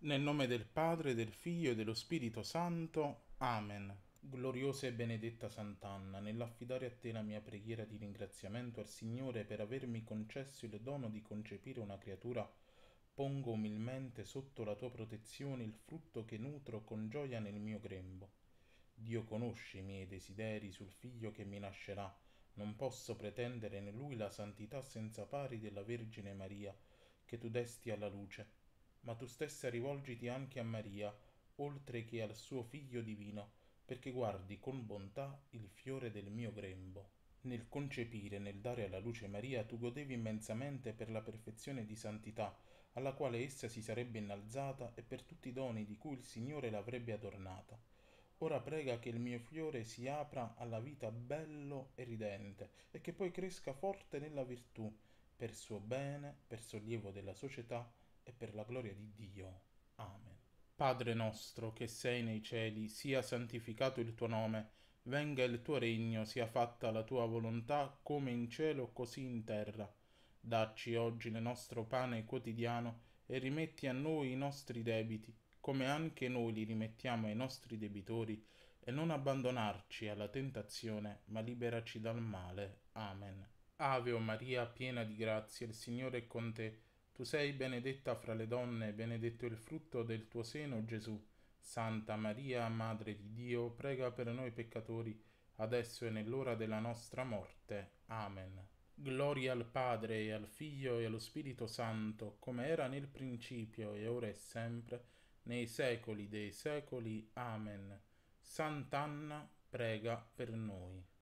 Nel nome del Padre, del Figlio e dello Spirito Santo. Amen. Gloriosa e benedetta Sant'Anna, nell'affidare a te la mia preghiera di ringraziamento al Signore per avermi concesso il dono di concepire una creatura, pongo umilmente sotto la tua protezione il frutto che nutro con gioia nel mio grembo. Dio conosce i miei desideri sul figlio che mi nascerà. Non posso pretendere in lui la santità senza pari della Vergine Maria, che tu desti alla luce ma tu stessa rivolgiti anche a Maria, oltre che al suo Figlio divino, perché guardi con bontà il fiore del mio grembo. Nel concepire, nel dare alla luce Maria, tu godevi immensamente per la perfezione di santità, alla quale essa si sarebbe innalzata e per tutti i doni di cui il Signore l'avrebbe adornata. Ora prega che il mio fiore si apra alla vita bello e ridente, e che poi cresca forte nella virtù, per suo bene, per sollievo della società, e per la gloria di Dio. Amen. Padre nostro che sei nei cieli, sia santificato il tuo nome, venga il tuo regno, sia fatta la tua volontà come in cielo così in terra. Dacci oggi il nostro pane quotidiano e rimetti a noi i nostri debiti, come anche noi li rimettiamo ai nostri debitori, e non abbandonarci alla tentazione, ma liberaci dal male. Amen. Ave o Maria, piena di grazia, il Signore è con te. Tu sei benedetta fra le donne, benedetto il frutto del tuo seno, Gesù. Santa Maria, Madre di Dio, prega per noi peccatori, adesso e nell'ora della nostra morte. Amen. Gloria al Padre e al Figlio e allo Spirito Santo, come era nel principio e ora e sempre, nei secoli dei secoli. Amen. Sant'Anna, prega per noi.